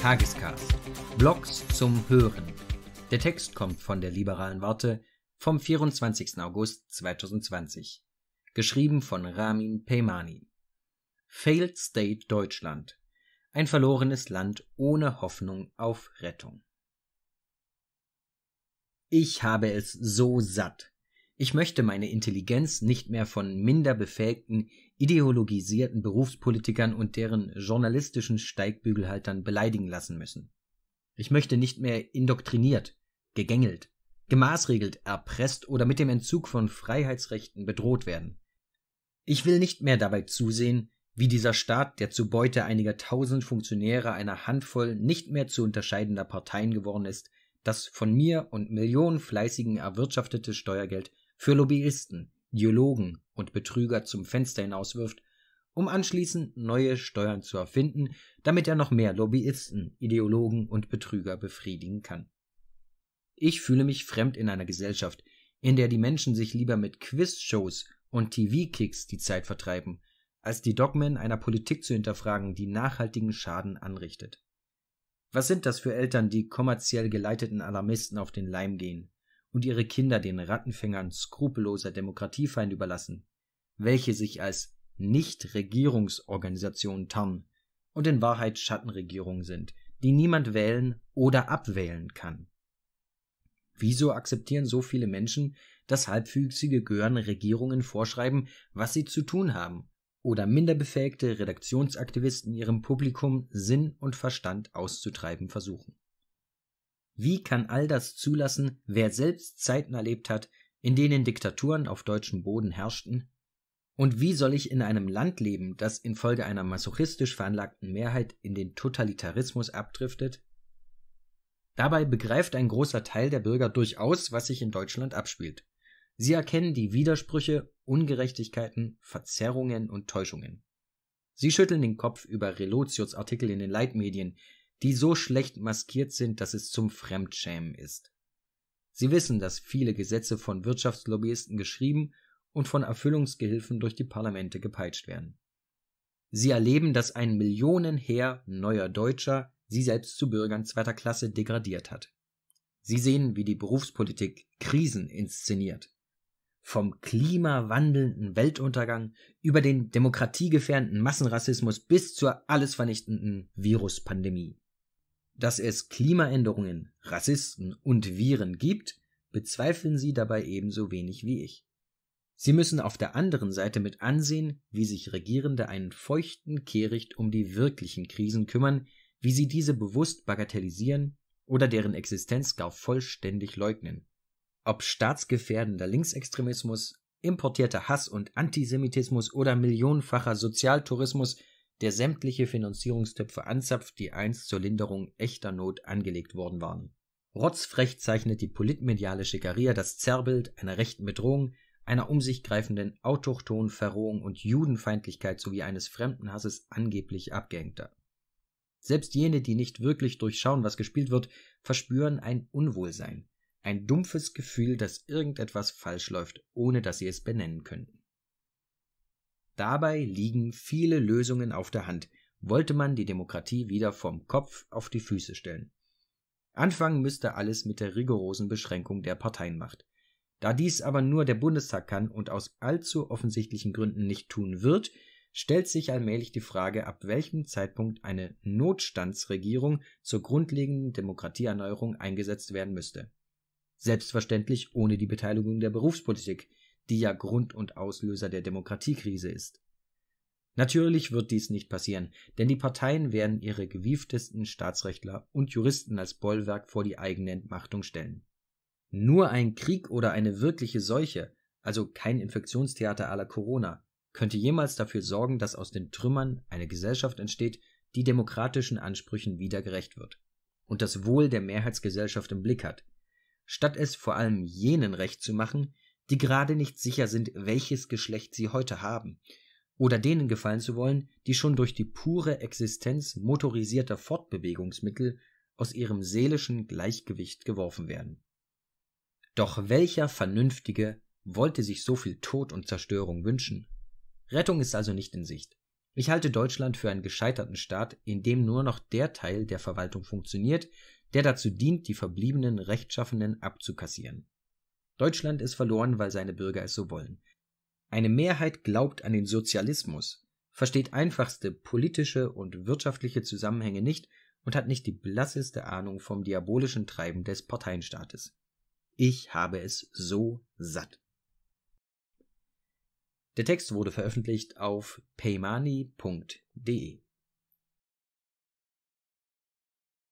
Tagescast. Blogs zum Hören. Der Text kommt von der liberalen Warte vom 24. August 2020. Geschrieben von Ramin Peymani. Failed State Deutschland. Ein verlorenes Land ohne Hoffnung auf Rettung. Ich habe es so satt. Ich möchte meine Intelligenz nicht mehr von minderbefähigten ideologisierten Berufspolitikern und deren journalistischen Steigbügelhaltern beleidigen lassen müssen. Ich möchte nicht mehr indoktriniert, gegängelt, gemaßregelt, erpresst oder mit dem Entzug von Freiheitsrechten bedroht werden. Ich will nicht mehr dabei zusehen, wie dieser Staat, der zu Beute einiger tausend Funktionäre einer Handvoll nicht mehr zu unterscheidender Parteien geworden ist, das von mir und Millionen Fleißigen erwirtschaftete Steuergeld für Lobbyisten, Geologen und Betrüger zum Fenster hinauswirft, um anschließend neue Steuern zu erfinden, damit er noch mehr Lobbyisten, Ideologen und Betrüger befriedigen kann. Ich fühle mich fremd in einer Gesellschaft, in der die Menschen sich lieber mit Quizshows und TV-Kicks die Zeit vertreiben, als die Dogmen einer Politik zu hinterfragen, die nachhaltigen Schaden anrichtet. Was sind das für Eltern, die kommerziell geleiteten Alarmisten auf den Leim gehen? und ihre Kinder den Rattenfängern skrupelloser Demokratiefeinde überlassen, welche sich als Nichtregierungsorganisationen tarnen und in Wahrheit Schattenregierungen sind, die niemand wählen oder abwählen kann. Wieso akzeptieren so viele Menschen, dass halbwüchsige Gören Regierungen vorschreiben, was sie zu tun haben, oder minderbefähigte Redaktionsaktivisten ihrem Publikum Sinn und Verstand auszutreiben versuchen? Wie kann all das zulassen, wer selbst Zeiten erlebt hat, in denen Diktaturen auf deutschem Boden herrschten? Und wie soll ich in einem Land leben, das infolge einer masochistisch veranlagten Mehrheit in den Totalitarismus abdriftet? Dabei begreift ein großer Teil der Bürger durchaus, was sich in Deutschland abspielt. Sie erkennen die Widersprüche, Ungerechtigkeiten, Verzerrungen und Täuschungen. Sie schütteln den Kopf über Relotius Artikel in den Leitmedien, die so schlecht maskiert sind, dass es zum Fremdschämen ist. Sie wissen, dass viele Gesetze von Wirtschaftslobbyisten geschrieben und von Erfüllungsgehilfen durch die Parlamente gepeitscht werden. Sie erleben, dass ein Millionenheer neuer Deutscher sie selbst zu Bürgern zweiter Klasse degradiert hat. Sie sehen, wie die Berufspolitik Krisen inszeniert. Vom klimawandelnden Weltuntergang über den demokratiegefährdenden Massenrassismus bis zur allesvernichtenden vernichtenden Viruspandemie. Dass es Klimaänderungen, Rassisten und Viren gibt, bezweifeln sie dabei ebenso wenig wie ich. Sie müssen auf der anderen Seite mit ansehen, wie sich Regierende einen feuchten Kehricht um die wirklichen Krisen kümmern, wie sie diese bewusst bagatellisieren oder deren Existenz gar vollständig leugnen. Ob staatsgefährdender Linksextremismus, importierter Hass und Antisemitismus oder millionenfacher Sozialtourismus der sämtliche Finanzierungstöpfe anzapft, die einst zur Linderung echter Not angelegt worden waren. Rotzfrech zeichnet die politmediale Schickeria das Zerrbild einer rechten Bedrohung, einer um sich greifenden autochthonen Verrohung und Judenfeindlichkeit sowie eines Fremdenhasses angeblich abgehängter. Selbst jene, die nicht wirklich durchschauen, was gespielt wird, verspüren ein Unwohlsein, ein dumpfes Gefühl, dass irgendetwas falsch läuft, ohne dass sie es benennen könnten. Dabei liegen viele Lösungen auf der Hand, wollte man die Demokratie wieder vom Kopf auf die Füße stellen. Anfangen müsste alles mit der rigorosen Beschränkung der Parteienmacht. Da dies aber nur der Bundestag kann und aus allzu offensichtlichen Gründen nicht tun wird, stellt sich allmählich die Frage, ab welchem Zeitpunkt eine Notstandsregierung zur grundlegenden Demokratieerneuerung eingesetzt werden müsste. Selbstverständlich ohne die Beteiligung der Berufspolitik, die ja Grund und Auslöser der Demokratiekrise ist. Natürlich wird dies nicht passieren, denn die Parteien werden ihre gewieftesten Staatsrechtler und Juristen als Bollwerk vor die eigene Entmachtung stellen. Nur ein Krieg oder eine wirkliche Seuche, also kein Infektionstheater aller Corona, könnte jemals dafür sorgen, dass aus den Trümmern eine Gesellschaft entsteht, die demokratischen Ansprüchen wieder gerecht wird und das Wohl der Mehrheitsgesellschaft im Blick hat, statt es vor allem jenen recht zu machen, die gerade nicht sicher sind, welches Geschlecht sie heute haben, oder denen gefallen zu wollen, die schon durch die pure Existenz motorisierter Fortbewegungsmittel aus ihrem seelischen Gleichgewicht geworfen werden. Doch welcher Vernünftige wollte sich so viel Tod und Zerstörung wünschen? Rettung ist also nicht in Sicht. Ich halte Deutschland für einen gescheiterten Staat, in dem nur noch der Teil der Verwaltung funktioniert, der dazu dient, die verbliebenen Rechtschaffenen abzukassieren. Deutschland ist verloren, weil seine Bürger es so wollen. Eine Mehrheit glaubt an den Sozialismus, versteht einfachste politische und wirtschaftliche Zusammenhänge nicht und hat nicht die blasseste Ahnung vom diabolischen Treiben des Parteienstaates. Ich habe es so satt. Der Text wurde veröffentlicht auf paymani.de.